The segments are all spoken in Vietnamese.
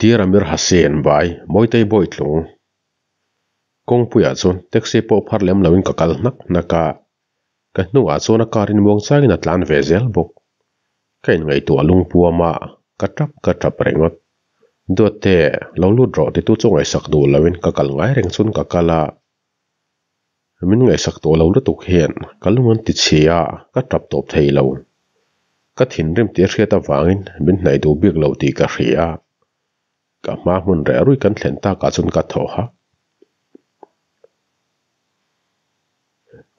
dir amir hasen bai moi tei boi tlung kong puya chon taxi po phar lem lawin ka kal nak naka ka hnu a chon a karin mong changin a tlan ve zel bok kain ngai tu alung pu ma ka trap ka trap rengot do te lo lu dro te tu chong ai sak du lawin ka kal ngai reng chun ka kala min ngai sak to lo lu tuk hen kaluman ti chhia ka trap top thei lo ka thin rim tir hriat awangin min hnai du bik lo ti ka hria กับมามุนเรรุ่ยกันเห็นตากาจุนกัดทอฮะ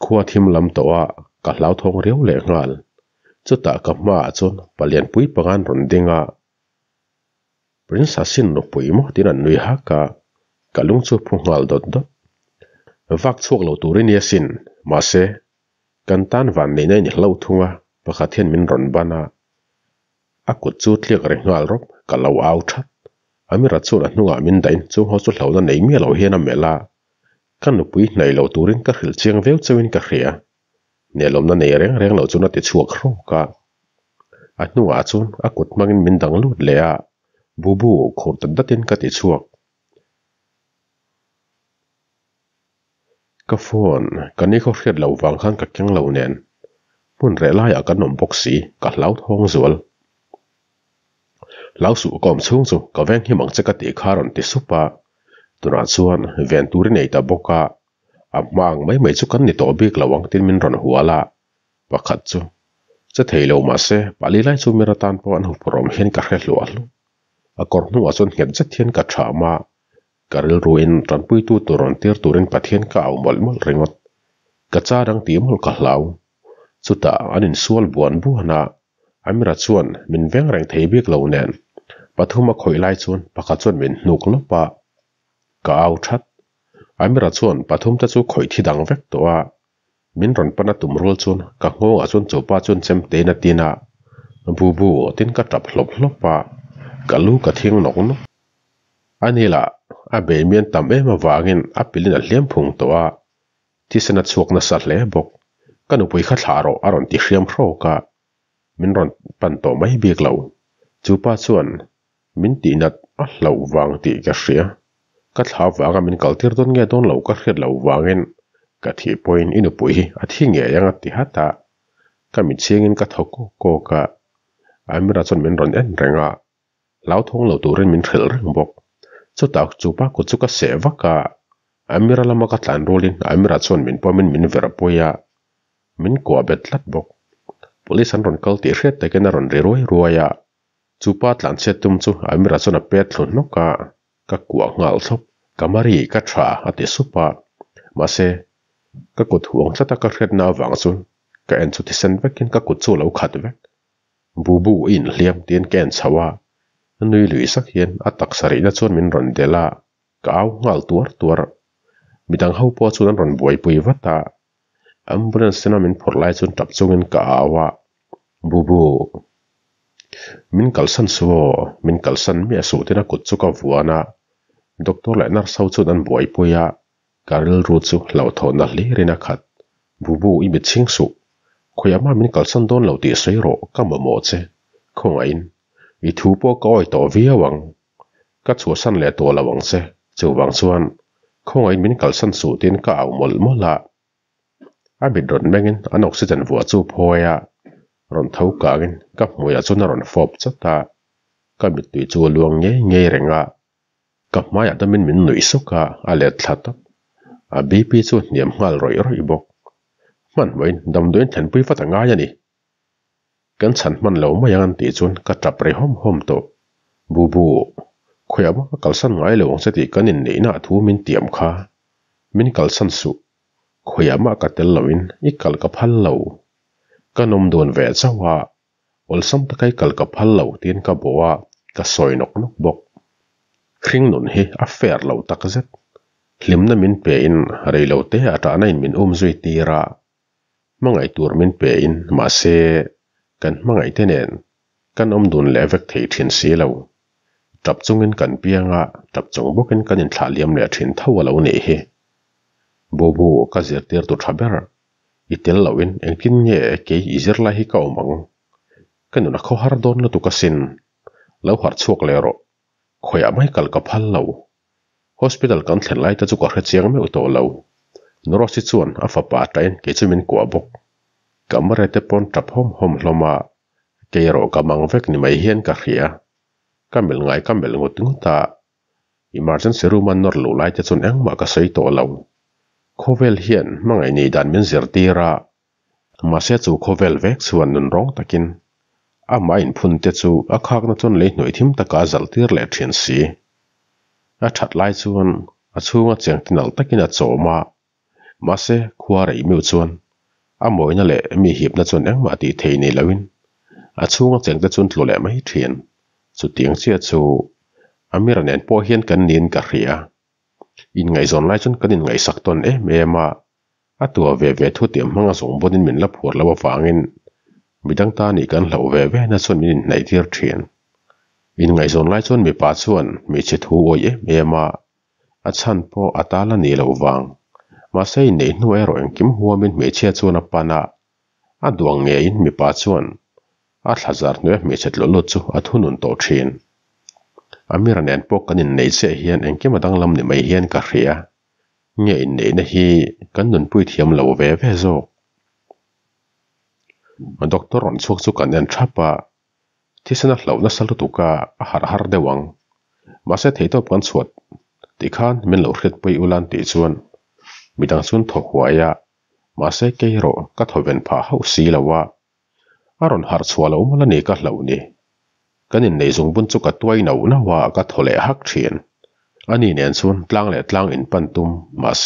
ขัวทิมลำตัวกับเล้าทองเรียวเหล่งานจะตากับมาจนปลี่ยนปุยปงานรุนดิงะปริ n s e สินนนปุยมอดินันนุยฮะกะกบลุงจูพุงอัลดดดวักชวกเล่าตูรินยสินมาเซกันตันวันนในในเล่าทุงะประคาเทียนมินรอนบานะอากุจูเลียกเรงงาลรบกับเล้าเอาชัดอามิรัตสุรนุกามินดายจงฮอสุลเหล่านั้นไม่เหล่าเฮนัมเมล่ากันปุ๋ยในเหล่าตูรินก็เหลียงเวลจวินก็เหียเนี่ยลมนั้นในเรื่งเรียงเหล่าจุนัดชัวครูกะอนุอาจุนอากุดมังินมินดังลุดเลียบูบูขอดันดัดเดินก็ิดชัวก็ฟอนกันนี้เขาเรียกเหล่าวังขันกับแกงเหล่าเนียนมุ่นเรล่อยากันนมบกสีกับเหล่าทองจวล lão sụ còm xuống xuống có vẻ như mong sẽ có tế khá rộn tế à. à, supa à, tu na chuan ven tu nei ta boka a mang mai mai chu kan ni to bik lawang tin min ron huala pakhat chu cha thei lo ma se pali lai chu mira tan po an hu prom hian ka hrel lo alu a kor nu a chuan hian cha thian ka tha ma karil ruin ran pui tu tu ron tir turin pathian ka au mol mol ringot ka cha cả ti mol ta anh chuta anin sual buan bu hna amira chuan min veng reng thei bik lo nen ปฐุมาข่อยไล่ชวนประกาศชวนเป็นหนุกลปะก้าวชัดไอ้เมื่อชวนปฐุมจะชูข่อยที่ดังเวกตัว มินรอนปนตุมรัวชวน กังโง่ชวนจบป้าชวนเซมเตนตีนาบูบูตินกระจับหลบหลบปะกะลูกกะเทียงหนกนอันนี้ละอาเบมียนตามเอมาวางินอาปิลินเลี้ยงพุงตัวที่สนัดชวกนัสัตเลบกกันุปยขัดหารออรอนติเชียมโรกะมินรอนปันโตไม่เบียกเหล่าจูป้าชวน min tih nat a hlo vang tih ka hria ka thla vanga min kaltir don nge don lo ka hriat mình, wangin ka thi poin inu pui hi a thi nge yang ati hata ka mi chingin ka thok ko ka amira chon min ron en renga lao thong lo turin min thril reng bok chu tak chu pa ko chu ka se waka amira lama ka tlan rolin amira chon min pomin min vera poya min ko abet lat bok police an ron kal ti hriat te ken ron re roi ruaya จูปาหลังเซตุมจูไอมิราชนัเปียทุนนกกากักวงเงาสบกามารีกัตราอาทิสุภาพมาเสกักกุดห่วงสะตากระเนนาวังสุนกัเอ็นสุติเซนเวกินกักกุดโซลูขัดเวกบูบูอินเลี้ยงเตียนแกนสาวาหนุ่ยลุยสักเฮียนอัตักสรีนัชวนมินรอนเดล่าก้าวเงาตัวตัวมิดังเฮาปัวสุนรอนบวยปุยวัตตาอันบุนันเซนามินผลไลสุนจับสุเงินก้าวะบูบู min kalsan suo min kalsan mi asu tena kut chuka vuana doctor la nar sau chun an buai puya karil ru chu lau thon na hli rena khat bubu i mi ching su khoyama min kalsan don lo ti sei ro kama mo che khongain i thu po koi to vi awang ka chu san le to lawang se chu wang chuan khongain min kalsan su tin ka au mol mola a bidron mengin an oxygen vua à. chu phoya rồi thâu cả gen các mùi ở chỗ nào ron phộp chất ta các bị tùy chùa luồng nhé nghe rồi ngạ các mai ở đó mình mình nổi sốc cả à lệ thật tấp à bí bí chùa niệm ngal rồi rồi các các các sẽ đi cái nền mình mình mình, ít bọc มันไว้ดำด้วยฉันปุ้ยฟัดง่ายนี่กันฉันมันเหลวมายังตีจนกระจับไรห้อมห้อมโตบูบูขยบกัลสันง่ายเหลวสติกันินนี่น่าทูมินเตียมค่ะมินกัลสันสุขยบกัดเตลวินอีกกัลกับพันเหลว kanum duan ve chawa ol sam takai kal ka phal lo tin ka bowa ka soi nok nok bok khring nun hi affair fer lo tak zet hlimna min pe in rei lo te ata na in min um zui tira mangai tur min pe in ma se kan mangai te nen kan om dun le vek thei thin si lo tap chung in kan pianga tap chung bokin kan in thla liam le thin thawa lo ne he bobu ka zirtir tu thaber itin lawin engkin nge eke izir lahi ka omang. Kanuna ko hardon la tukasin, lau hartsuak lero, khoya mai kal kapal lau. Hospital kan thlen lai ta chukar hechiang me uto lau. Noro si chuan a fa pa tain ke chumin kwa bok. Kamare te pon tap hom hom loma, ke ro ka mang vek ni mai hian ka khia. Kamil ngai kamil ngut nguta. Emergency room an nor lu lai ta chun eng ma ka sei to lau. คเวลเฮียนมังไงนี่ดันมินเสียตีระมาเสียจูคเวลเวกส่วนนุนร้องตะกินอาไม่พุนเตจูอาคากนจนเลยหน่วยทิมตะกาจัลตีร์เลทเฮียนสีอาชัดไล่ส่วนอาชูงาเจียงตินลตะกินอาโจมามาเสควารีมิวส่วนอาโมยนั่นแหละมีเหีบนจนแองมาตีเทนี่ลวินอาชูงาเจียงตะจนตัวแหลมให้เทียน สุดเตียงเสียจูอาเมรันเนนโอเฮียนกันนินกะเรียอินไงส่วนไลรชนก็อินไงสักตนเอ๊ะเมียมาตัวเวเวทุ่เตียมมังสงบนินเหมันรับผัวแลรับฟังเงินมีตั้งตาหนีกันเหล่าเวเวนั่นส่วนมินในที่เทียนอินไงส่วนไลรชนมีป้าส่วนมีเชทูโอเอ๊ะเมียมาอัชันพ่ออัตาลันนี่เหล่าฟังมาใช่เนื้อหน่วยรองกิมหัวมินเมเชีดส่วนอัปปานาอัดวงเงินมีป้าส่วนอัดหลักหน่วยเมเชดลลุจูอัดหุนนตัวเชียนอามีรันแอนพกกันในเสียเฮียนเองแค่มาตั้งลำในไม่เฮียนกะเรียเงี่ยในนนฮีกันนุนพุ่ยเทียมเหล่าเวเวโซมาด็อกเตอร์อนสุกสุกันแอนชรัพปะที่สนับเหล่านั้นสลุปตุกะฮาร์ฮาร์เดวังมาเสถียรตบกันสวดติขันมิเหล่าเครดไปอุลันติสวนมิดังส่วนทกหัวยะมาเสกเกยโรก็ถอยเป็นผ้าหูสีเหล่าอารอนฮาร์สวาเหล่ามันเอกเหล่านี้กันในสุ่มปุ่นจุกตัวยอ้หนูน่ว่าก็ทะเลฮักเชียนอันนี้เนี่ยส่วนตั้งเลกตั้งอินปันตุมมาเซ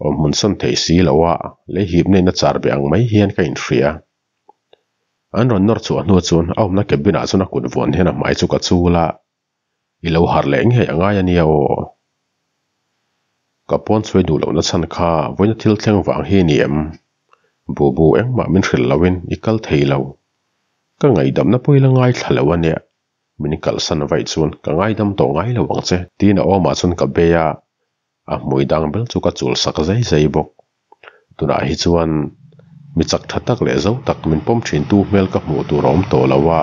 อมุนสันเทศีลาว่าเลยหิบเนี่ยนัดจารเบียงไม่เฮียนกันอินเฟียอันรอนนอร์ส่วนนู้ส่วนเอาหน้าเก็บบินอาสุนักขุนฝนเห็นหมายจุกจู่ละอีลาวฮาร์เลงเฮียง่ายนี่เอกับป๋อนสวยดูแล้วนัดสันข้าวันที่เลี่ยงวังเฮียนิ่มบูบูเอ็งมาเป็นเชิลาวินอีกัลเทียเรว ka ngai dam na poi la ngai thlalawa ne min kal san vai chun ka ngai dam to ngai lo wang che tin a oma chun ka à ya a moi dang bel chu ka chul dây zai zai bok tuna hi chuan mi chak thatak le zo tak min pom thin tu mel ka mu tu rom to lawa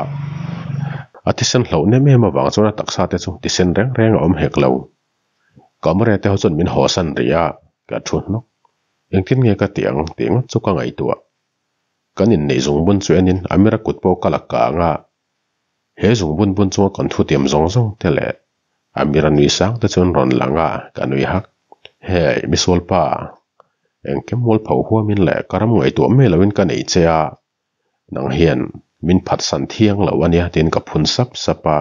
a ti sen hlo ne me ma wang chuna taksa te chu ti sen reng reng om hek lo kamre mình ho à. chun min ho san ria ka thun nok engkin nge ka tiang tiang chu ka ngai tua kan in nei zung bun chu enin amira kutpo kalak ka anga hệ zung bún bún chu kan thu tiam zong zong te le amira nui sang te chun ron langa kan nui hak he mi sol pa eng kem wol phau hua min le karam ngai tu me lawin kan ei che a nang hian min phat san thiang lo ania tin ka phun sap sapa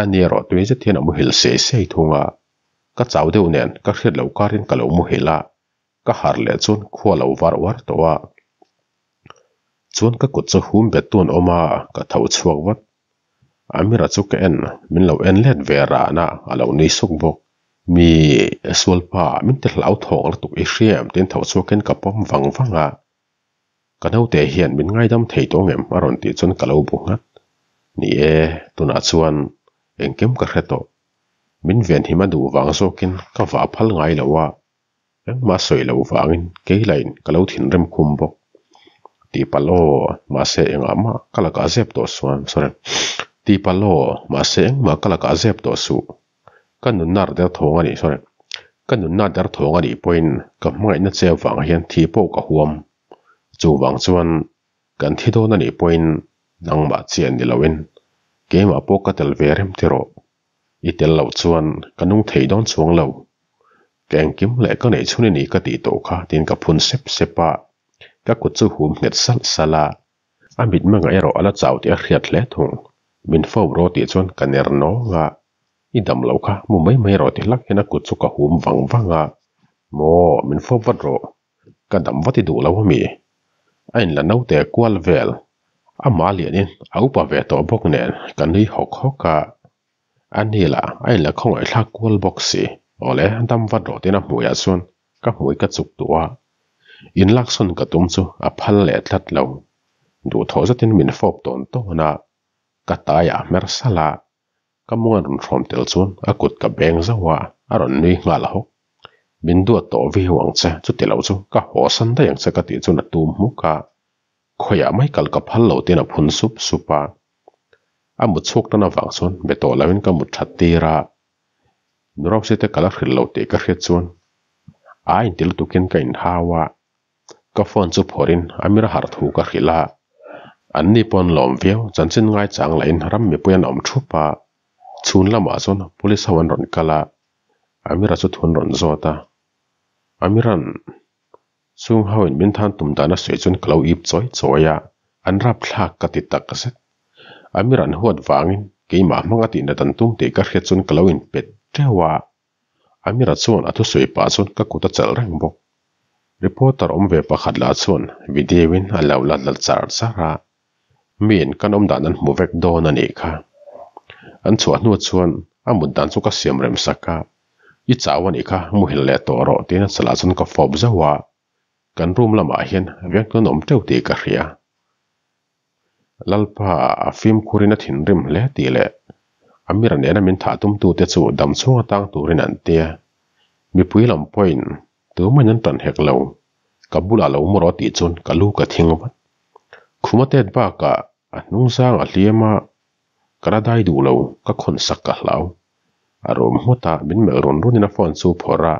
ani ro tui je thian amu hil se se thunga ka chau deuh nen cá hret lo karin ka lo mu hela ka har le chun khua lo war war towa ชวนก็กดจะหุมเบ็ดตัวออกมาก็เท้าชวกวัดอามิรัชุกเอ็นมินเหล่าเอ็นเล่นเวรานะเหล่านี้สุกบก มีส่วนป่ามินแต่เหลาทองตุกเอเชียมเต็นเท้าชวกเอ็นกับป้อมฟังฟังอ่ะก็เท้าเตะเหียนมินง่ายดำเทยตัวเงี้ยมารอนตีชวนกะเล่าบุกัดนี่เอตุนัดชวนเอ็งเก็บกระเทตมินเวียนหิมาดูฟังโซกินก็ฟ้าพัลง่ายแล้วว่าเอ็งมาสวยแล้วฟังกินเกลัยกะเล่าถิ่นเริ่มคุมบก ti palo ma se eng ama kala ka zep to suam sorry ti palo ma se eng ma kala ka zep to su kan nar der thong ani sorry kan nun nar der thong ani point ka mai na che wang hian thi po ka huam chu wang chuan kan thi do na ni point nang ma chian ni lawin game apo ka tel verem tiro i tel lo chuan kanung thei don chuang lo keng kim le ka nei chuni ni ka ti to kha tin ka phun sep sepa ก็กดซูหูเม็ดสังสลาอามิดเมื่อไงเราอัลเจ้าที่เครียดเล็ดหงบินฟอบรอติชนกันเนรนองะอีดัมเลวค่ะมุไม่ไม่รอติลักเห็นกดซูกะหูมวังวังอะโมบินฟอบวรอกันดัมวัดที่ดูแล้วมีอันละน่าเตะกวลเวลอามาเลียนินเอาปะเวตอบกเนกันนี่หกหกะอันนี้ละอันละคงไอ้ทักกวลบ็อกซีโอเลยดัมวัดรอที่นับหวยาวนก็มัยกระจุกตัวอินลักษณ์กระตุ้มซูอพัลเลตลัดเหลวดูท้อจะตินมินฟอบตอนโตนะกตายาเมรสลากมวลรุ่นฟอนเตลซูนอากุดกับเบงซาวาอรุณนี้งาลหกมินดูตัววิหวังเซจุดเหลวสูก็หัวสันได้ยังสกัดจุนตุ้มมุกะข่อยไม่กลกับพัลเลวตินับพุนซุปซุปะอามุดสุกตนาฟังสูนเบตัวเลวินกับมุดชัดตีระนรกเสตกลักขึ้นเลวเตกับขึ้นซูนไอ้ที่เราตุกินกับินฮาวาก็ฟอนสุพอรินอามิรหัดถูกขิลาอันนี้ปนหลอมเฟียวจันเส้นง่ายจางไหลนรำมมีเปียนอมชุปะชูนละมาซนพุลิสวันรณนกลาอามิระสุทวนรอนโซตาอามิรันซุงเฮาวินมินทันตุมดานะสวยจนกลาวอิบจอยจอยะอันรับลากกติตักกษัตอามิรันหัวดวางินกีมามังอตินดันตุมเีกะเขจนกลาวินเป็ดเาวาอามิระส่วนอตุสวยปาซนกักุตะเจลิรงบกรีพอร์เตอมเวปขัดลาส่วนวิดีวินอัลาวลัดลัลซาร์ซาระมีนกันอมดานันมูเวกโดนันเอค่ะอันชวนนวดชวนอามุดดันสุกเสียมเริมสักกาอีสาวันเอกะมุฮิลเลตัวรอตีนัสลาส่วนกับฟอบจาว่ากันรูมละมาเห็นเวียงกันอมเจ้าตีกะเรียลัลพาฟิมคูรินทินริมเลตีเลอามิรันเนนมินถาตุมตูเตจูดัมส่วนตังตูรินันเตียมีปุยลำพอยน์ตัวไม่นั้นตันเหกเหลวกับบุลาเหลวมรอติจนกับลูกกับทิ้งมันคุมาเตดบ้ากะนุ่งสร้างอัลเลียมากระได้ดูเหลวกับคนสักกะเหลวอารมณ์หัวตาบินเมรุนรุ่นนัฟอนสูพอระ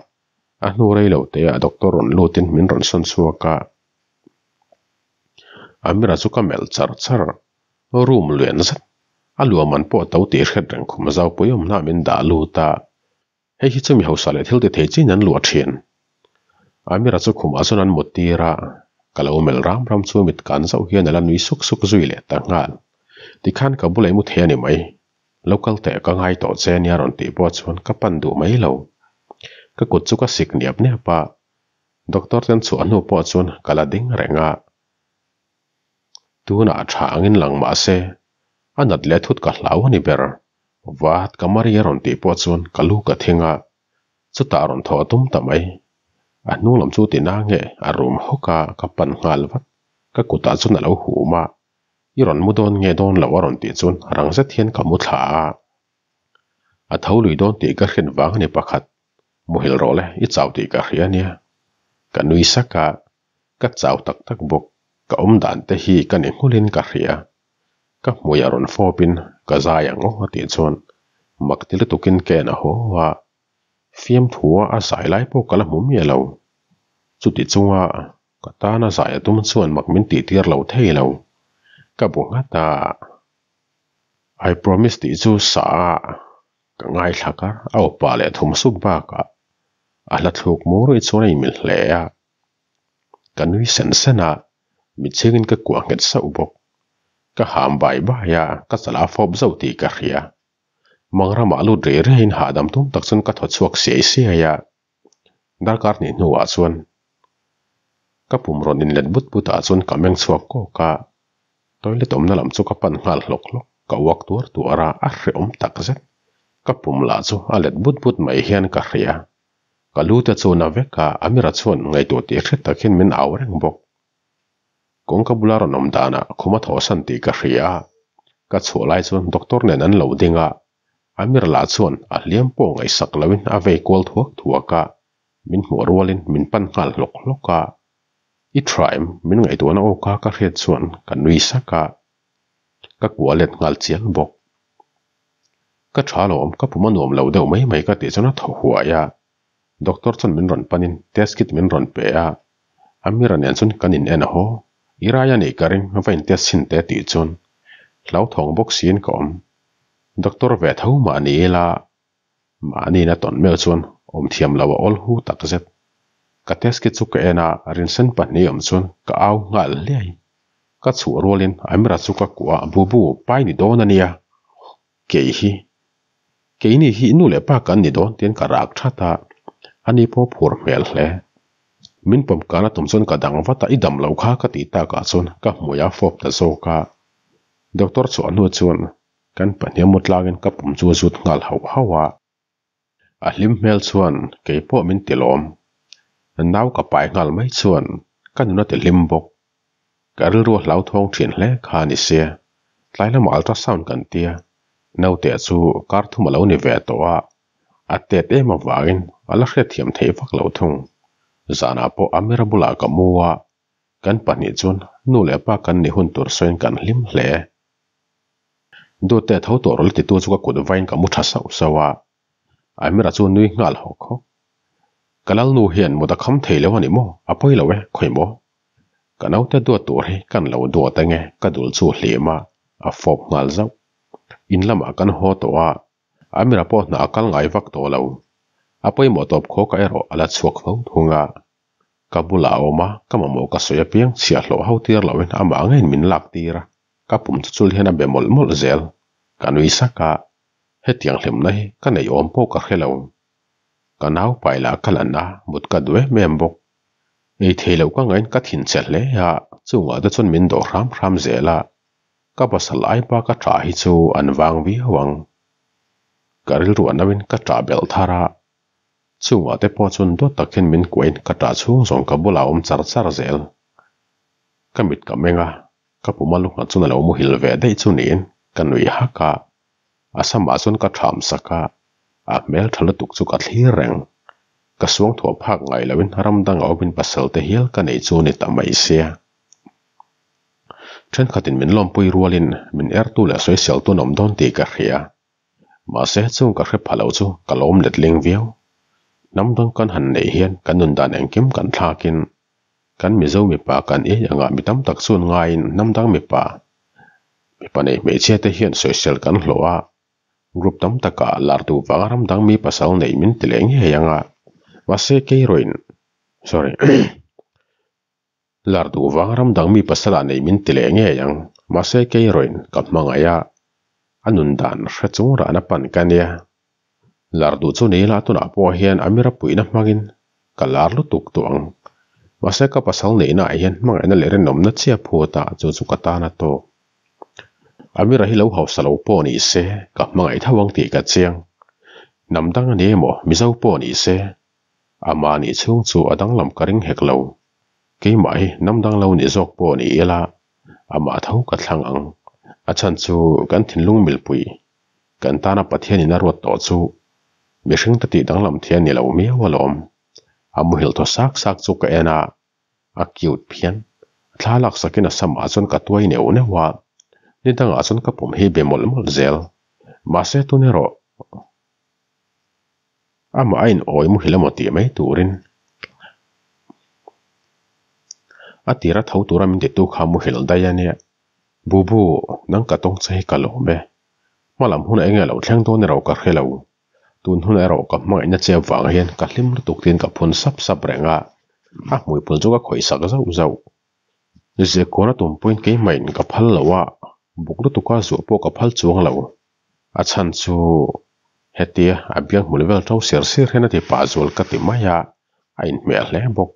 อันนู้ไรเลวเตะด็อกเตอร์รุนลูตินมินรุนสันสวากะอามิราสุกเมลซาร์ซาร์รูมเลียนซ์อาลวมันปอเตาเตะขัดังคุมาเจ้าปุยมนามินดาลูตาให้คิดจะมีเฮาสาเลทิลเตเทจินันลวดเชียนอามีรัศคุมอสุนันมุติระกล่าวเมลรามพรำสูมิดกันสาวเฮียนแล้วนุยสุกสุกซุยเลตังงานที่ขันกับบุเลมุทเฮนิไม่ลูกาแต่กังไายต่อเซนยารอนตีปบอชวนกับปันดูไม่เลวาก็กดสุกสิกเนียบเนี่ยปะด็อกเตอร์เซนส่วนหนูบอชวนกล่าดิ้งแรงอะตัวน่าช้างินหลังมาเซอันัดเลทุดกับลาวนี่เบรวัดกับมาริยารอนตีบอชวนกับลูกกับเทงะสุดตารอนทอตุ้มแต่ไหม a hnung lam chu ti na nge a rum hoka ka pan ngal wat ka kuta chun alo hu ma i ron mu don nge don lo ron ti chun rang za thien ka mu thla a tho lui don ti ka khen wang ni pakhat muhil ro le i chau ti ka hria nia ka nui saka ka chau tak tak bok ka om dan te hi ka ni ngulin ka hria ka mu ya ron fo pin ka za ya ngo ti chun mak til tukin ke na ho wa fiam thua a sai lai po kala mu mi lo จุดติจุงอ่ะก็ตาหน้าสายตุ้มส่วนหมักมินตีเตียร์เหล่าเท่เหล่ากับบุงฮัตตา I promise ติจูสาก็ง่ายสักการเอาปาเลทุ่มสุกบ้ากะอาลัดถูกมูรุจูในมิลเลียกันวิเซนเซนะมิเชงินก็กวางเงินสาวบกก็หามใบบ้ายาก็สลาฟอบเจ้าตีกะเรียมังรามาลุดเรียเรหินหาดำตุ้มตักซุนก็ถอดสวกเสียเสียยาดักการนี่หนัวส่วน kapum ron in let but but a chun kameng chuak ko ka toilet om na làm chu ka pan ngal lộc lok ka wak tur tu ara a hre om tak zet kapum la chu a let but but mai hian ka hria ka lu ta chu na ve ka amira chon ngai to ti hre takin min awreng bok kong ka bular nom dana khuma tho san ti ka hria ka cholai chun doctor nen an lo dinga amir la chon a liam po ngai sak lovin a ve kol thuak thuaka min hmuarwalin min pan lộc lộc hloka mình i traim min ngai tuan o ka ka hret chuan kan nui saka ka kualet ngal chiang bok ka thalo om ka puma nom lo deuh mai mai ka te nó tho hua ya doctor chon mình run panin test kit min ron pe a amira nen cái kanin en ho iraya nei karing phải test sin te ti chun lau thong bok sin kom doctor ve thau ma ni la mà ni na ton mel chun om thiam lawa ol hu tak zet ka test kết thúc ka ena rin sen pahnih awm chuan ka au ngal hlei ka chu rolin amra chu ka kua bu bu pai ni don ania ke hi ke ni hi nu le pa kan ni don ten ka rak tha ta ani po phur hmel hle min pom kana tum chuan ka dang vata idam lo kha ka ti ta ka chuan ka hmuya fop ta zo ka doctor chu anu chuan kan pahniam mutlangin ka pum chu zut ngal ho hawa a hlim hmel chuan ke po min tilom นาวกับไปงานไม่ส่วนกันอยู่นนแต่ลิมบกกะรือรัวเหลาทองเฉียนแลคานิเซียไล่ละมาอลตราสั่นกันเตียนาวเตะสูการทุมาเลาในเวตัวอัเตะเอมาวางินอัลเขียเทียมเทฟักเหลาทงจานาปออเมริบุลากมัวกันปนิจุนนู่เลปากันในหุ่นตัวส่วนกันลิมเลลดูแต่เท่าตัวรถติดตัวจุกกุดไว้กับมุทัสาวสวะไอเมริจุนนุงงาลหกหก kalal nu hian mu ta kham thei lo ani mo apoi lo we khoi mo kanau te tu tu re kan lo tay ta nge kadul chu hle mà, à fop ngal zau in làm à lama kan ho to a amira po na akal ngai vak to à apoi mo top kho à, ero ala chuak mà, thunga kabula oma kama mo ka xia piang sia lo lâu tir à mà anh mình min tiệt tira ka pum chu chul hian a be mồm mồm zel kanui saka hetiang hlem nai ka nei om po ka lâu ka nau pai la ka lan na mut ka dwe mem bok ei thei lo ka ngain ka thin chel le ya chunga da chon min do ram ram zela ka basal ai pa ka tra hi chu an wang vi wang karil ru anawin ka tra bel thara chunga te po chun do takhen min kuin ka tra chu zong ka bula om char char zel kamit ka menga ka pumalu ka chunalo mu hil ve dei chunin kanui haka asama chun ka tham saka อาเมลทะลตุกสุกัดฮีแรงกระทรวงถั่วพักไงแล้วินฮารัมดังเอาเป็นปัสเซลเตเฮิลกันในจูนิตามาเซียฉันขัดินมินลอมปุยรัวลินมินเอร์ตูและสวสเซลตัวอมดอนตีกะเฮียมาเซจูกะเฮพะเาวจูกะลอมเลตดลิงเวียวน้ำดงกันหันในเฮียนกันนุนดานเองกิมกันทากินกันมีเจ้ามีป่ากันเอ๋ยังอ่มีตั้มตักส่วนไงน้ำดังมีป่ามีปานเอ๋ยมีเชื่อเตฮิลสวยเซลกันหลัว Grup tam taka lartu vagaram dang mi pasal nei min tileng heyanga. Mase kei roin. Sorry. lartu vagaram dang mi pasala nei min tileng heyang. Mase kei roin kap mangaya. Anun dan ra rana pan kania. Lartu tu ni la tuna po hian amira puina mangin. Kalar lu tuk tuang. Mase kapasal nei na hian mangana leren nom na chia puota chu chu katana tok. Amira lâu lo hau salo po ni se ka mangai thawang ti ka chiang. Nam dang ni mo mi zau po ni se. Ama ni chung chu adang lam karing hek lo. Ki mai nằm dang lâu ni zok po ni ela. Ama thau ka thlang ang. Achan chu kan thin lung mil pui. Kan ta na pathian in arwat to chu. Mi shing ta ti dang lam thian ni lo mi walom. Amu hil to sak sak chu ka ena. Akiut phian. Thlalak sakin asam achon ka tuai ne one wa ni tang a chon ka pom hi be mol mol zel ma se tu ne ro ama à, ain oi mu hilamo ti mai turin à, atira thau tura min te tu kha mu hel da ya à ne bu bu nang ka tong chai ka lo be malam hun enga lo thlang to ne ro ka khelo tun hun ro ka ma ina che wang hian ka hlim lu tuk tin ka phun sap sap renga a mui pun chu ka khoi sak zau giờ ze kona tum point ke main ka phal lawa bukna tuka zu po ka phal chuang lo a chan chu hetia abiang mulwel tho ser ser hena te pa zol ka ti maya a in me hle bok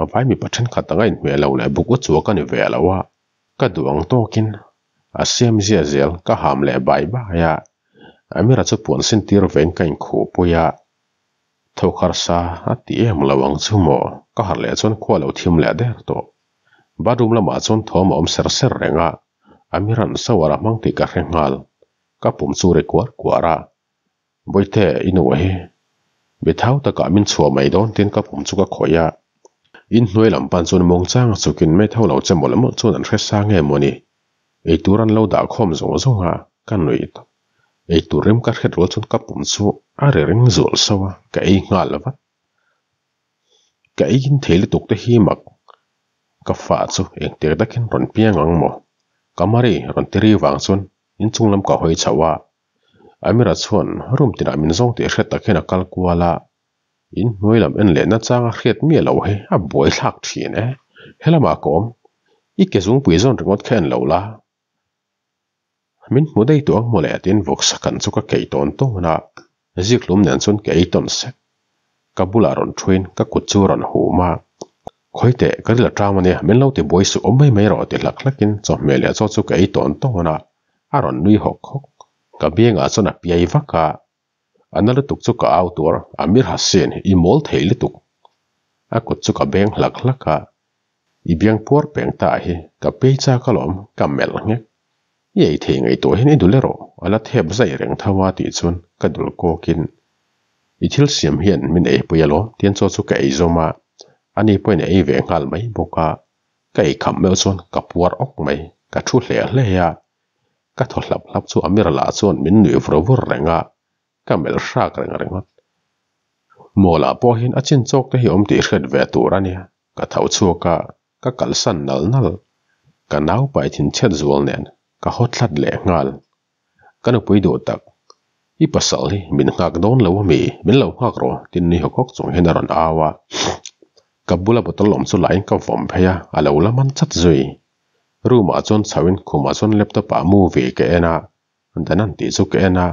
a vai mi pathan kha tanga in me lo le buku chu ka ni ve lo wa ka duang to kin a sem zia zel ka ham le bai ba ya amira chu pon sin tir veng ka in khu po ya tho kharsa a ti em lawang chu mo ka har le chon khwa lo thim le der to ba dum la ma chon thom om ser ser renga amiran sawara mangti ka rengal ka pumchu rekuar kuara boite inu he bethau taka min chua mai don tin ka pumchu ka khoya in hnuai lampan chun mong chang chukin me thau lo chemol mo chun an hresa nge moni ei turan lo da khom zong zong ha kan noi to ei turim ka khret rol chun ka pumchu are ring zol sawa ka ei ngal wa ka ei in thele tuk te hi mak ka fa chu ek ter dakin ron piang ang mo kamari rontiri wang sun in chunglam ka hoi chawa amira chon room tina min zong ti hret takhena kalkuala in noilam en le na changa hret mi lo he a boi thak thine helama kom i ke zung pui zon ringot khen lo la min mudai tuang mole atin vok sakan chuka keiton to na ziklum nen chun keiton se kabula ron thuin ka kutchu ron huma khoi te kan la trama ne men lo te boi su om mai mai thì lắc lắc lakin cho à. à me à. le cho chu kai ton to na aron nui hok hok ka bienga chona piai vaka anala tuk chu ka outdoor amir hasen i mol theile tuk a kut chu ka lắc lak laka i biang puar peng ta hi ka pe cha kalom ka mel nge ye the ngai to hin dule ro ala thep zai reng thawa ti chun ka dul ko kin i thil siam hian min e puyalo tian cho chu cái e zoma อันนี้ป่วเนี่ยไอเวงัลไหมบกาก็ไอคำเมลส่วนกับวัวออกไหมก็ชุดเหลี่ยเลยอะก็ทดลับลับส่วนอเมริลาส่วนมินหนุ่ยฟรวร์แรงอะก็เมลชากแรงแรงอะมัวลาพ่อเห็นอาชินโชคที่อมตีขึ้นเวทัวรันเนี่ยก็เท่าชัวก็ก็กัลสันนัลนัลก็น่าวไปถึงเช็ดส่วนเนี่ยก็ฮอดลัดเหลี่ยงาลก็นึกไปดูตักอี a s a l hi min ngak don lo m ม min lo ngak ro tin ni hok h o ส่ง u ห g นรันอาวะ kabula botol lom chu lain ka vom pheya chất laman chat zui room sau chon chawin khuma chon laptop a mu ve ke ena dan an ti chu ke ena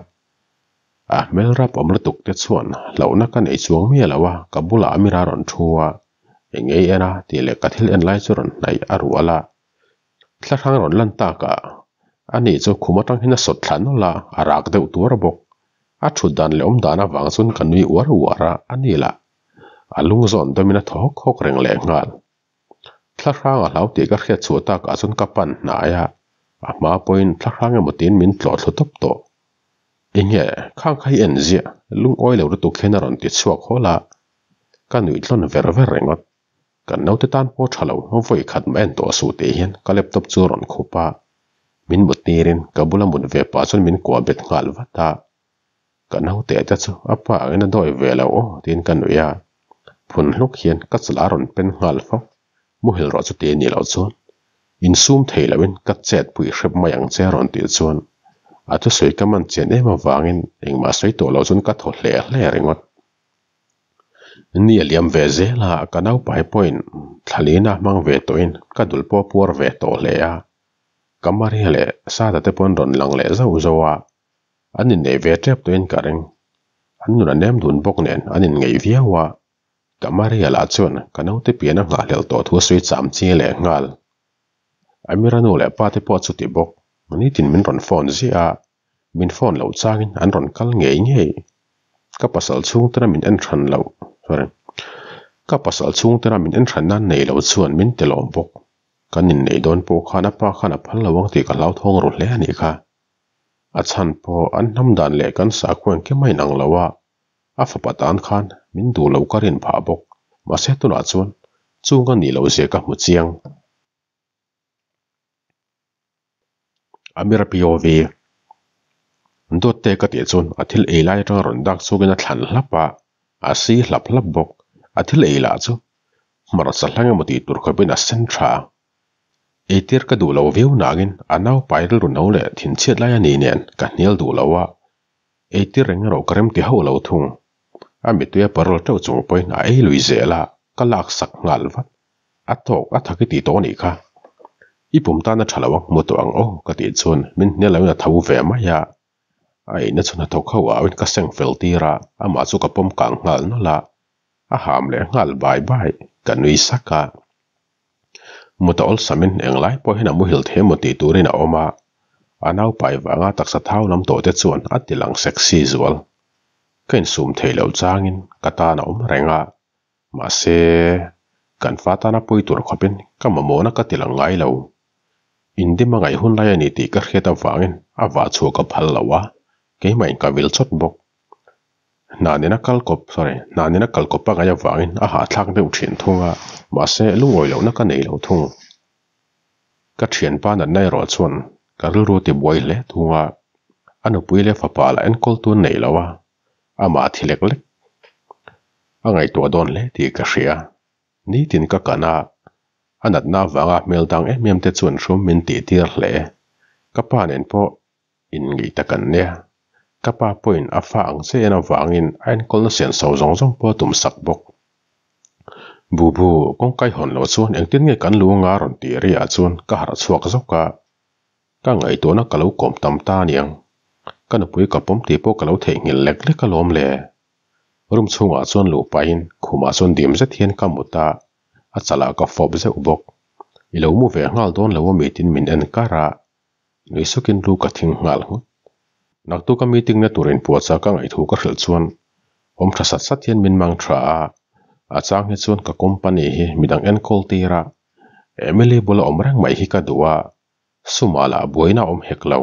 a mel rap om la tuk te chuan lo na ka nei chuang mi lawa kabula amira ron thuwa engei ena ti le kathil en lai churon nai aru ala thla thang ron lan ta ka ani chu khuma tang hina sot thlan la arak deuh tur bok a thu dan le om dana wang chun kanui anh ấy là alu zon domina thok khok reng le ngal thla rang a lau ti ka khia chu tak a chun kapan na ya a ma point thla rang tin min tlo thlo top to inge khang khai en zia lung oi lo tu khena ron ti chuak hola ka nui thlon ver ver rengot kan nau te tan po thalo ho voi khat men to su te hian ka laptop chu ron khupa min mut nirin ka bula mun ve pa chun min ko bet ngal wata ka nau te ta chu apa angena doi velo tin kan nuya phun lúc hiền cắt lá ron bên ngal phong mu hel ro chu te ni lo in sum thei là bên cắt chết bụi khrep ma à, ăn che ron ti chon a tu soi ka man chen em awangin eng ma soi to lo chun ka tho hle hle ringot ni liam về ze là ka đâu phải point thalina mang ve in ka dul po puar ve to le à. a kamar hele sa ta te pon ron lang le zo zo wa à. anin về ve trep toin ka reng an nu na nem dun bok nen anin ngày via wa กมารีลาชนกันเอาตีเปียนงาเหลวตัวทัวสวิีสามจีแเลงงาลอามิรานูแหลป้าที่พอดสุดที่บกมันนี่ถิ่นมินรอนฟอนซีอามินฟอนเหลวจางินอันรอนกัลเงยเงยก็ปัสสาวะช่วงตอะมินอันทันเหลวส่วนก็ปัสสาวะช่วงตอะมินอันทันนั้นในเหลวส่วนมินเตลอมบกกันนินในโดนปูขานับป้าขานับพันระวังตีกันเล่าทองรุ่นแล้วนี่ค่ะอาจารย์พออันน้ำดันเลลกันสาควงแค่ไม่นางละวะอาฟปตานขาน min du lâu ka rin pha bok ma se tu na chuan chung ka ni lo ze ka mu chiang amira pov dot te ka ti chuan athil e lai ra ron dak chu gena thlan hlapa a si hlap hlap bok athil e la chu mara salanga mu ti tur kha bin a sen Etir e tir ka du lo veu nagin anau pairal ru no le thin chet lai ani nen ka hnel du lo wa e tir reng ro krem ti ho lo thung อามิตุยปรลเจ้าจงไปไหนลุยเจละก็ลากสักงานวัดอัตโตอัตถกิติโตนี่ค่ะอีผมตานะฉลาวังมตัวอังโอกติชนมินเนี่ยเล้วนะทาวเวมายาไอ้นั่นชนะทอกเขาว่าเป็นก็เซงเฟลตีระอามาสุกับปมกัางงานนั่นละอาหามเลงงานบายบายกันนุยสักกะมตัวอลสามินเองไล่พอเห็นมุฮิลเทมติตัวนีนออกมาอานาอไปว่างาตักสะเท้าน้ำโตเตจวนอัติหลังเซ็กซี่จวล kain sum thei lo changin katana om renga ma se kan fatana puitur khopin kamamona katilangai lo indi mangai hun lai ani ti ka kheta wangin awa chu ka phal lawa keimain ka vil chot bok nanina kalkop sorry nanina kalkop pa ngaya wangin a ha thlak deuh thin thunga ma se lungoi lo na ka nei lo thung ka thian pa na nei ro chuan ka ru ru ti boi le thunga anu pui le fa pa la en kol tu nei lawa ama thilek lek angai tua don le ti ka hria ni tin ka kana anat na wanga mel dang e em te chun shum min ti tir hle ka pan en po in ngi ta kan ne ka pa point a fa ang se na wangin an kol na sen so zong zong po tum sak bok bu bu kong kai hon lo chun eng tin nge kan lu nga ron ti ri a chun ka har chuak zoka ka ngai to na kalau kom tam ta niang ก็นปุยกับปมตีโปก็เราเทงินเล็กเล็กก็ล้มเลยรุ่มชงอาส่วนหลูไปน์ขุมอาส่วนดีมจะเทียนกัมบุตาอัศลากับฟอบจะอุบกอีเหลวมูเวงาลโดนเหลวมีตินมินเอ็นการะนุยสกินลูกกทิ้งงาลหุนักตุก็มีติงนตุเรนปวดซากังไอทูก็เฉลชวนผมทศัตสัตเทียนมินมังทราอาจางเฮชวนกับคอมพานีมีดังเอ็นคอลตีระเอเมลีบุลอมรังไม่ฮิกดัวสุมาลาบวยน่าอมเฮกเลา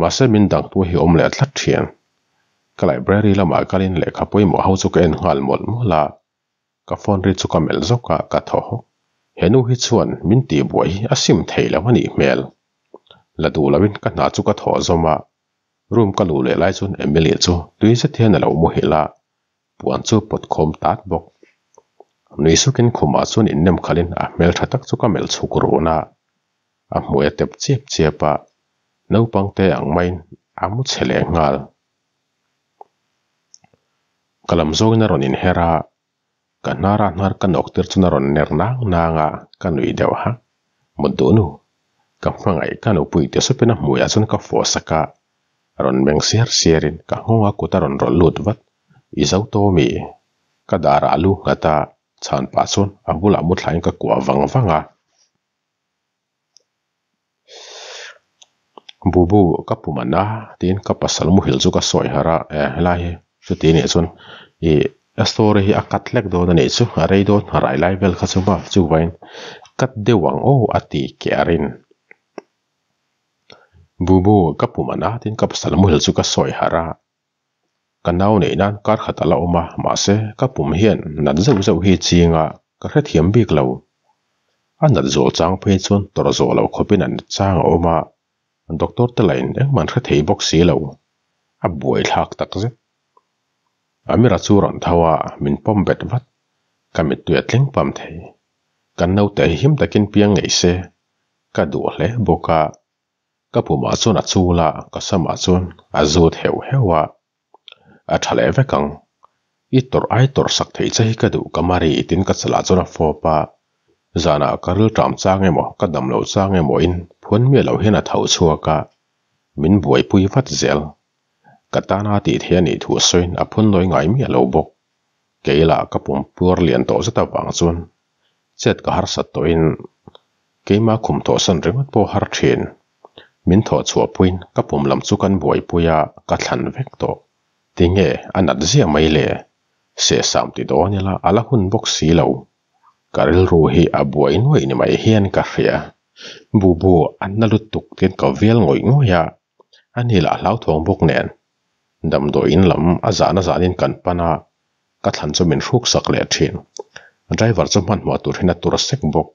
มาเซมินดังตัวหิอมเล่ทัดเทียนกลายเบรรีละมากาลินเล่ขับไปหมอเฮาสุกเอ็นหัลหมดมัวละก็ฟอนริสุกเมลจกะกะท้อเห็นู่ิชวนมินตีบวยอาซิมเทยละวันอีเมลละดูละวินก็น่าจุกะทอจอมะรวมกัลูเลยไลจุนเอเมิเลจูตุยเสเทียนละอุโมเฮละปวนจูปดคมตัดบกนุสุกินคุมาจุนอินเนมขาลินอะเมลทัตักจุกเมลสุกโรน่าอะมวยเต็บเจียบเจียบปะ naupang te angmain amu chele ngal kalam zog na ron in hera kan nara nar kan oktir chuna ron ner na na nga kan wi dewa ha mudunu ka phangai kan upui te mu ya chun ka ka. ron meng siar siarin ka honga kutaron ron lutwat izau to mi ka alu ngata chan pa chon abula muthlain ka kwa wang wanga bubu kapumana tin kapasal mu hilzu ka soi hara eh lai he chu tin e chon e eh, store hi akatlek do na ne chu arei do harai lai vel kha chu ma chu wain kat wang o oh, ati ke arin bubu kapumana tin kapasal mu hilzu ka soi hara kanau nei nan kar khatala oma ma se kapum hian nan zau zau hi chinga ka hrethiam bik lo an nat zawl chang phei chun tor zawl lo khopin an chang oma الدكتور طلعين ده من خطه بوكسي لو أبو إلحاق تقزي أميرا توران تهوى من بومبت فت كمت دويتلين بامتهي كان نو تهيهم تكين بيان غيسي كدوله بوكا كبوما تون أتولا كسما تون أزود هيو هيوا أتحلي فكان อีตัวไอตัวสักทีจะให้กระดูกกมารีตินกัสลาจนฟอปะ zana karil tam chang emo đầm dam lo chang emo in phun mi lo hena thau chua ka min buai pui vat zel katana ti the ni thu soin a phun loi ngai mi lo bok keila ka pum pur lian to zata wang chun chet ka har sat to in keima khum tho san rengat po har thin min tho chua puin ka pum lam chu kan buai puya ka thlan vek to tinge anat zia mai le se sam ti do nela ala hun bốc si lo karil ru hi a buai nuai ni mai hian ka hria bu bu an na lut tuk tin ka vel ngoi ngoya ani la hlau thong bok nen dam do in lam a zana zanin kan pana ka thlan chu min hruk sak le thin driver chu man ma tur hina tur sek bok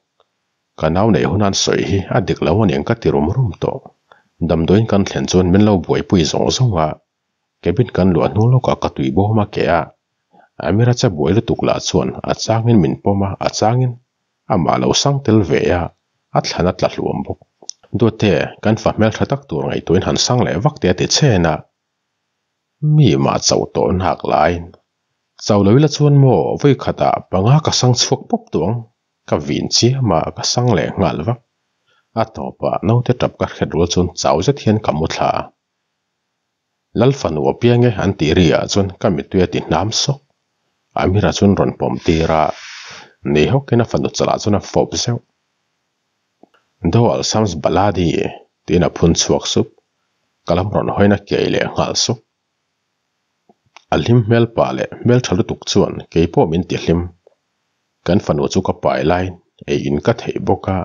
ka nau nei hunan soi hi adik lawon eng ka tirum rum to dam do in kan thlen chun min lo buai pui zong zonga cabin kan lu anu lo ka ka tui bo ma ke Amira cha buel tuk la chuan a changin min poma a changin ama lo sang tel veya a thlana tla hluam bok do te kan fa mel tha tak tur ngai tuin han sang le vak te te chena mi ma chau to nak lain chau loila chuan mo voi khata panga ka sang chhok pop tuang ka vin chi ma ka sang le ngal va a to pa no te tap ka khet rul chun chau za thian kamu thla lal fanu piange an tiria chun kamitue ti nam sok Amira hi ra chun ron pom ti ra nei hok kena fan do chala chuna fop seu do al sams baladi e. tina phun chuak sup kalam ron hoina keile ngal su alim mel pale mel thalu tuk chuan keipo min ti hlim kan fanu chu ka pai lai e in ka thei boka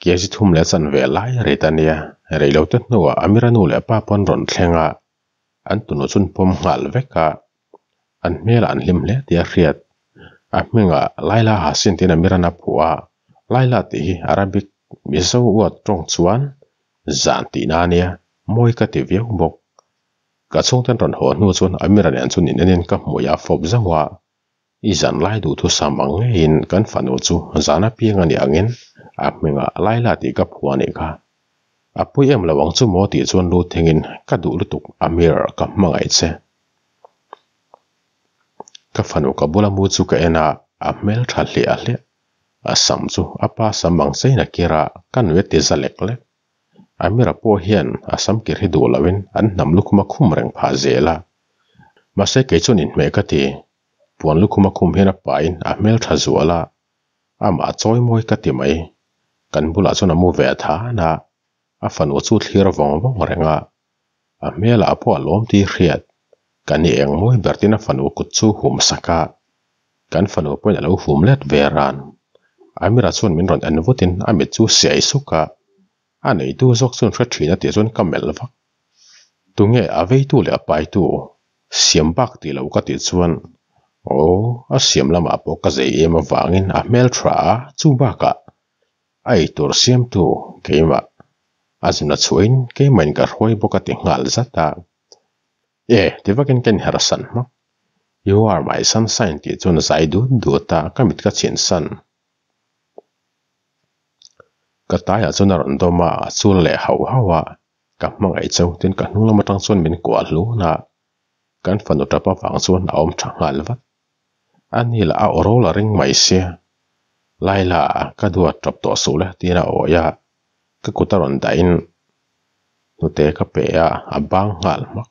ke ji thum le san ve lai re tania re lo te nuwa amira nu le pa pon ron thlenga an tunu chun pom ngal veka an hmel an lim le tia riat a hmenga laila ha sin tin amirana phua laila ti hi arabic mizo wa trong chuan zan ti na nia moi ka ti viau bok ka chung tan ron ho nu chuan amiran an chunin enin ka moya fob zawa i zan lai du thu samang in kan fanu chu zana piang ani angin a hmenga laila ti ka phua ni kha apui em lawang chu mo ti chuan lu thengin ka du lutuk amir ka mangai che ka fanu ka bula mu chu ka ena a mel tha hle a hle a sam chu a pa samang sei na kira kan ve te zalek le amira po hian a sam kir hi du lawin an nam lúc mà khum phá pha la. Mà se ke chon in me cái ti puan lúc mà khum hian a pain a mel tha zuala ama choi moi ka ti mai kan bula chon a mu ve tha na a fanu chu vòng vong vong à, a mela po lom ti hriat kan i eng mawi bertin a fanu kut chu hum saka kan fanu point alo hum let veran amira chun min ron anvotin ami chu sei suka anei tu zok chun hra thina ti chun kamel vak tunge avei tu le apai tu siam bak ti lo ka ti chuan o a siam lama po ka zei em wangin a mel thra chu ba ka ai tur siam tu keima azim na chuin keimain ka hruai boka ti ngal zata Eh, te wakin ken hera san ma. You are my sunshine ti chun zai du du ta kamit ka chin san. Ka taya chun aron do ma chun le hau hawa. Ka mang ai chau tin ka nung lama tang chun min kwa lu na. Kan fanu tapa vang chun na om chang hal vat. Ani la a oro la ring mai sia. Lai la ka dua trap to su le ti na o ya. Ka kutaron dain. Nute ka pe a abang hal mak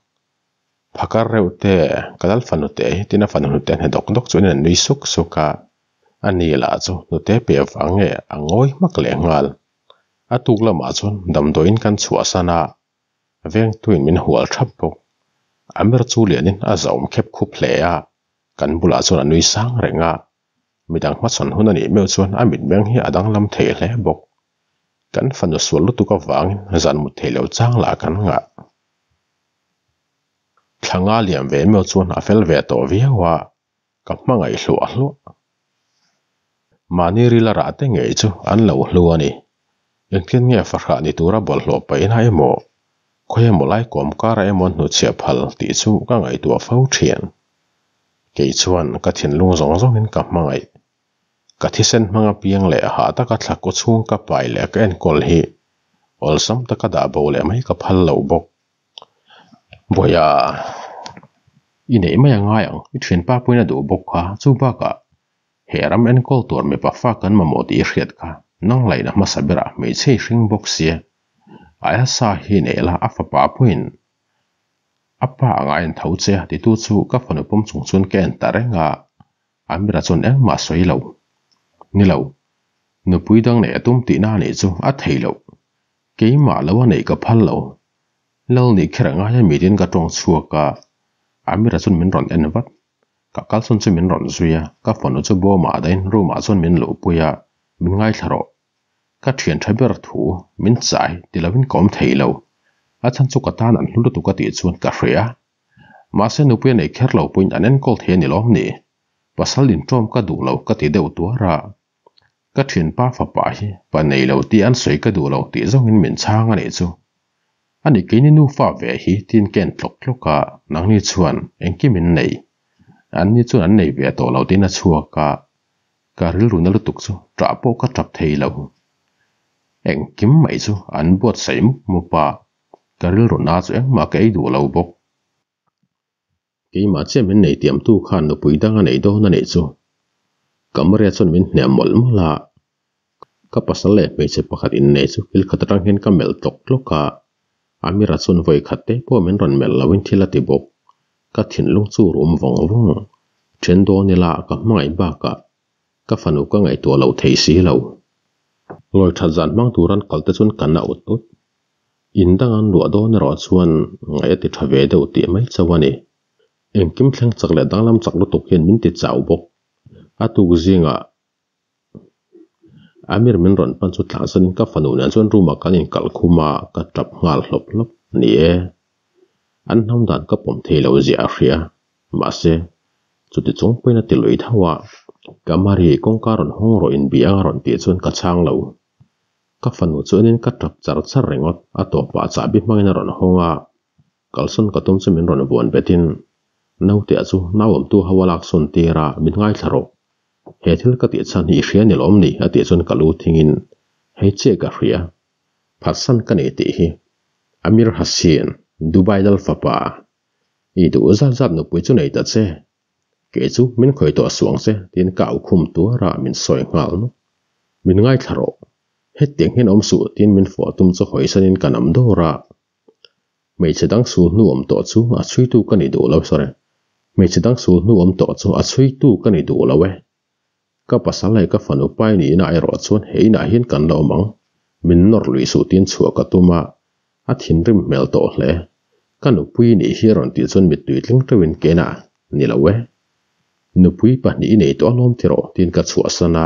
phakar reu te kadal fanu te tina fanu nu te ne dok dok chu ne nui suk suka ani la chu nu te pe ange angoi mak le ngal atuk lama chun dam doin kan chua sana veng tuin min hual thap pok amir chu lianin a zaum khep khu ple a kan bula chun anui sang renga midang ma chon hun ani meu chun amit meng hi adang lam the hle bok kan fanu sual lu tu ka wang zan mu the lo chang la kan nga ทางอาเลียมเวมีส่วนอาเฟลเวตัววิ่งว่ากับมังไอสัวลัวมานี่ริลารัตเองไอจูอันเลวลัวนี่ยังที่มี้ฝรั่งนี่ตัวรับลลัวไปนายโมคอยมาไล่กลมกาเรมอนนุเชพัลติจูกังไอตัวเฝ้าเชียนเกี่ยวกันกับที่ลุงสองสองนี่กับมังไอกับที่เส้นมังอ่ะเพียงเลยหาตะกัดลักกุศลกับไปเลยกันก็เลยอลสัมตะกัดดาบเอาเลยไม่กับพัลลูบก vậy à in này mấy ngay ăn chuyện ba bữa đồ bốc khá chú ba cả hệ ram en call tour mình bắt phát cần mà mua đi khiết cả nong lại nằm mà bira à, mấy chơi sinh bốc xia ai sa hi này là áp ba bữa apa nga en thấu che thì tu chu ka phanu pum chung chun ken ta re nga amira chon eng ma soi lo ni lo nu pui dang ne tum ti na ne chu a thei lo ke ma lo ne ka phal lo lal ni khera nga ya midin ka tong chua ka amira chun min ron en wat ka kal chun chu min ron zuya ka phon chu bo mà dain ru ma chun min lo puya min ngai tharo ka thian thaber thu min chai tilawin kom theilo a chan chu ka tan an hlu tu ka ti chun ka hrea ma se nu puya nei kher lo puin anen kol the ni lom và pasal in tom ka du lâu ka ti deu tua ra ka thian ba fa pa hi và nei lo ti an soi ka du lo ti zong in min changa nei chu อันนี้กินนูฟ้าเวฮีทีนเกนตกลูกะนังนี่ชวนเองกิมินไหนอันนี้ชวนอันไหนเวตัวเราที่นั่นชัวกะการิลุนลุตุกซูจับโปก็จับเทยเราเองกิมไม่ซูอันบวชใส่มุปะการิลุนอาซูเองมาเกยดูเราบกกี่มาเชื่อมินไหนเตรียมตู้ขันนุปุยดังอันไหนโดนั่นไหนซูกัมเรียชวนมินเนี่ยมลมาละกับภาษาเล็บไม่ใช่ปกติไหนซูกิลขัดรังเห็นกัมเมลตกลูกะ ami ra chun voi khat te po men ron mel lawin thila ti bok ka thin lung chu rum vong vung chen do ni la ka mai ba ka ka fanu ka ngai to lo thei si lo loi tha zan mang turan kal te chun kan na ut ut in dang an lu do na ro chuan ngai ti tha ve deuh ti mai chawani engkim thlang chak le dang lam chak lu tuk hian min ti chau bok atu zinga amir min ron pan chu tla sanin ka fanu nan chuan ruma kan in kal khuma ka tap ngal hlop hlop ni e an hnom dan ka pom thei lo zia hria ma se chu ti chung pe na ti loi thawa kamari kong karon hong ro in bi ang ron ti chuan ka chang lo ka fanu chuanin ka tap char char rengot a to pa cha bi mangin ron honga kalson ka tum chu min ron buan betin nau te chu nawam tu hawalak son tira min ngai tharok เหตุที่กติสันนิเชียนในล้มนี่อติสันกลูทิงินเหตุเจ้ากระเรียผัสสันกันเอติฮีอเมร์ฮัสเซียนดูไบดัลฟ้าอีดูซาซาหนุปุยจุนไอตัดเซ่เกจูมินเคยตัวสวงเซ่ที่นักอุคุมตัวรามินสอยงามนุมินไง่าทารกเหตุเตียงเห็นอมสูที่มินฟอตุมจะคอยสันนินกันอันดูระไม่ใช่ดังสูนุ่มตัวจูอาช่วยตู้กันอีดูแล้วสระไม่ใช่ดังสูนุ่มตัวจูอาช่วยตู้กันอีดูแล้วเว้ ka pasal hay ka fanu pai ni na ai ro chuan hei na hin kan lo mang min nor lui su tin chua ka tuma a thin rim mel to hle ka nu pui ni hi ron ti chuan mit tui tling tawin ke na ni lo we nu pui pa ni nei to lom thiro tin ka chua sana